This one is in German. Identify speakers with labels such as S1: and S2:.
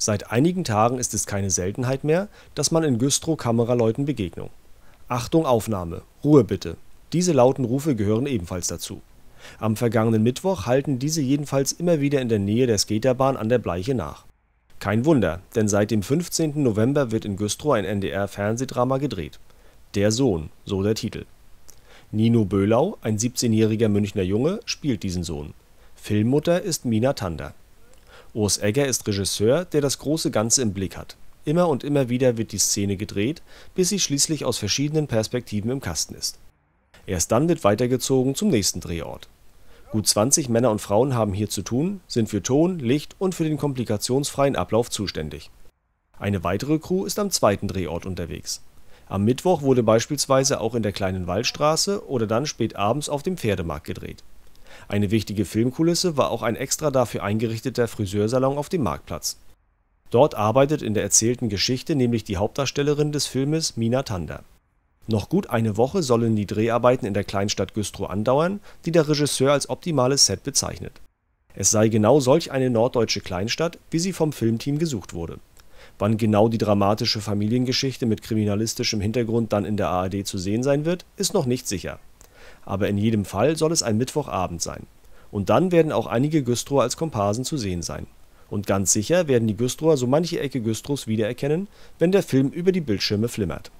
S1: Seit einigen Tagen ist es keine Seltenheit mehr, dass man in Güstrow Kameraleuten begegnung. Achtung Aufnahme, Ruhe bitte. Diese lauten Rufe gehören ebenfalls dazu. Am vergangenen Mittwoch halten diese jedenfalls immer wieder in der Nähe der Skaterbahn an der Bleiche nach. Kein Wunder, denn seit dem 15. November wird in Güstrow ein NDR-Fernsehdrama gedreht. Der Sohn, so der Titel. Nino Böhlau, ein 17-jähriger Münchner Junge, spielt diesen Sohn. Filmmutter ist Mina Tander. Urs Egger ist Regisseur, der das große Ganze im Blick hat. Immer und immer wieder wird die Szene gedreht, bis sie schließlich aus verschiedenen Perspektiven im Kasten ist. Erst dann wird weitergezogen zum nächsten Drehort. Gut 20 Männer und Frauen haben hier zu tun, sind für Ton, Licht und für den komplikationsfreien Ablauf zuständig. Eine weitere Crew ist am zweiten Drehort unterwegs. Am Mittwoch wurde beispielsweise auch in der kleinen Waldstraße oder dann spät abends auf dem Pferdemarkt gedreht eine wichtige Filmkulisse war auch ein extra dafür eingerichteter Friseursalon auf dem Marktplatz. Dort arbeitet in der erzählten Geschichte nämlich die Hauptdarstellerin des Filmes Mina Tander. Noch gut eine Woche sollen die Dreharbeiten in der Kleinstadt Güstrow andauern, die der Regisseur als optimales Set bezeichnet. Es sei genau solch eine norddeutsche Kleinstadt, wie sie vom Filmteam gesucht wurde. Wann genau die dramatische Familiengeschichte mit kriminalistischem Hintergrund dann in der ARD zu sehen sein wird, ist noch nicht sicher aber in jedem Fall soll es ein Mittwochabend sein. Und dann werden auch einige Güstrower als Komparsen zu sehen sein. Und ganz sicher werden die Güstrower so manche Ecke Güstrows wiedererkennen, wenn der Film über die Bildschirme flimmert